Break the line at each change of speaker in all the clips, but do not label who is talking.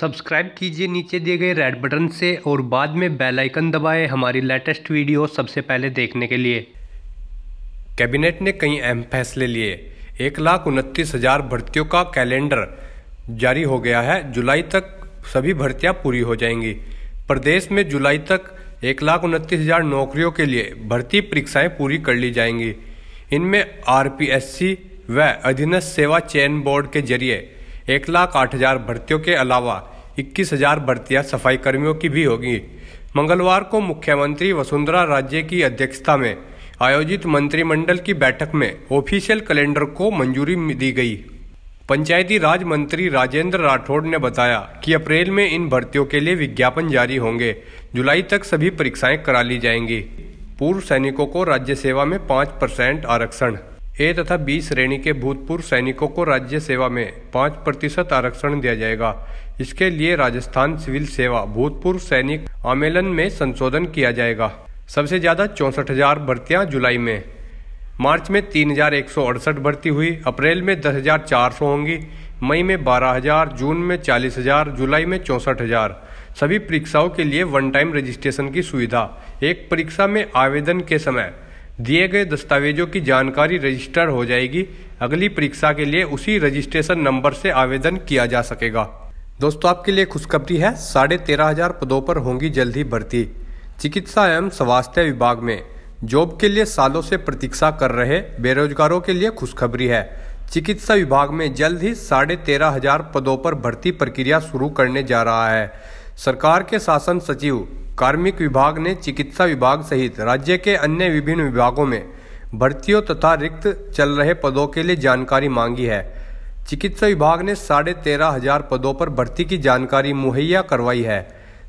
subscribe कीजिए नीचे दिए गए रेड बटन से और बाद में बेल आइकन दबाएं हमारी लेटेस्ट वीडियो सबसे पहले देखने के लिए कैबिनेट ने कई अहम फैसले लिए एक लाख उनतीस हजार भर्तियों का कैलेंडर जारी हो गया है जुलाई तक सभी भर्तियां पूरी हो जाएंगी प्रदेश में जुलाई तक एक लाख उनतीस हजार नौकरियों के लिए भर्ती परीक्षाएं पूरी कर ली जाएंगी इनमें आर व अधीनस्थ सेवा चयन बोर्ड के जरिए एक लाख आठ हजार भर्तियों के अलावा इक्कीस हजार भर्तियां सफाई कर्मियों की भी होगी मंगलवार को मुख्यमंत्री वसुंधरा राजे की अध्यक्षता में आयोजित मंत्रिमंडल की बैठक में ऑफिशियल कैलेंडर को मंजूरी दी गई पंचायती राज मंत्री राजेंद्र राठौड़ ने बताया कि अप्रैल में इन भर्तियों के लिए विज्ञापन जारी होंगे जुलाई तक सभी परीक्षाएं करा ली जाएंगी पूर्व सैनिकों को राज्य सेवा में पाँच परसेंट आरक्षण ए तथा बी श्रेणी के भूतपूर्व सैनिकों को राज्य सेवा में पाँच प्रतिशत आरक्षण दिया जाएगा इसके लिए राजस्थान सिविल सेवा भूतपूर्व सैनिक आमेलन में संशोधन किया जाएगा सबसे ज़्यादा चौंसठ हजार भर्तियाँ जुलाई में मार्च में तीन हजार एक सौ अड़सठ भर्ती हुई अप्रैल में दस हजार चार सौ होंगी मई में बारह हजार जून में चालीस हजार जुलाई में चौंसठ हजार सभी परीक्षाओं के लिए वन टाइम रजिस्ट्रेशन की सुविधा एक परीक्षा में आवेदन के समय दिए गए दस्तावेजों की जानकारी रजिस्टर हो जाएगी अगली परीक्षा के लिए उसी रजिस्ट्रेशन नंबर से आवेदन किया जा सकेगा दोस्तों आपके लिए खुशखबरी है साढ़े तेरह हजार पदों पर होंगी जल्द ही भर्ती चिकित्सा एवं स्वास्थ्य विभाग में जॉब के लिए सालों से प्रतीक्षा कर रहे बेरोजगारों के लिए खुशखबरी है चिकित्सा विभाग में जल्द ही साढ़े तेरह हजार पदों पर भर्ती प्रक्रिया शुरू करने जा रहा है सरकार के शासन सचिव कार्मिक विभाग ने चिकित्सा विभाग सहित राज्य के अन्य विभिन्न विभागों में भर्तियों तथा रिक्त चल रहे पदों के लिए जानकारी मांगी है चिकित्सा विभाग ने साढ़े तेरह हजार पदों पर भर्ती की जानकारी मुहैया करवाई है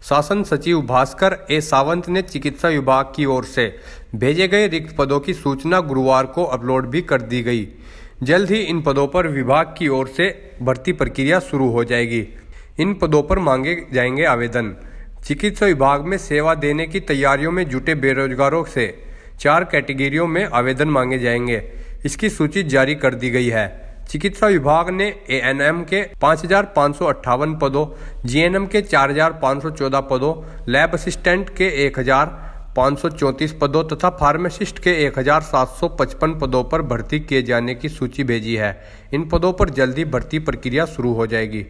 शासन सचिव भास्कर ए सावंत ने चिकित्सा विभाग की ओर से भेजे गए रिक्त पदों की सूचना गुरुवार को अपलोड भी कर दी गई जल्द ही इन पदों पर विभाग की ओर से भर्ती प्रक्रिया शुरू हो जाएगी इन पदों पर मांगे जाएंगे आवेदन चिकित्सा विभाग में सेवा देने की तैयारियों में जुटे बेरोजगारों से चार कैटेगरियों में आवेदन मांगे जाएंगे इसकी सूची जारी कर दी गई है चिकित्सा विभाग ने एम के पाँच पदों एम के 4,514 पदों लैब असिस्टेंट के 1,534 पदों तथा फार्मासिस्ट के 1,755 पदों पर भर्ती किए जाने की सूची भेजी है इन पदों पर जल्दी भर्ती प्रक्रिया शुरू हो जाएगी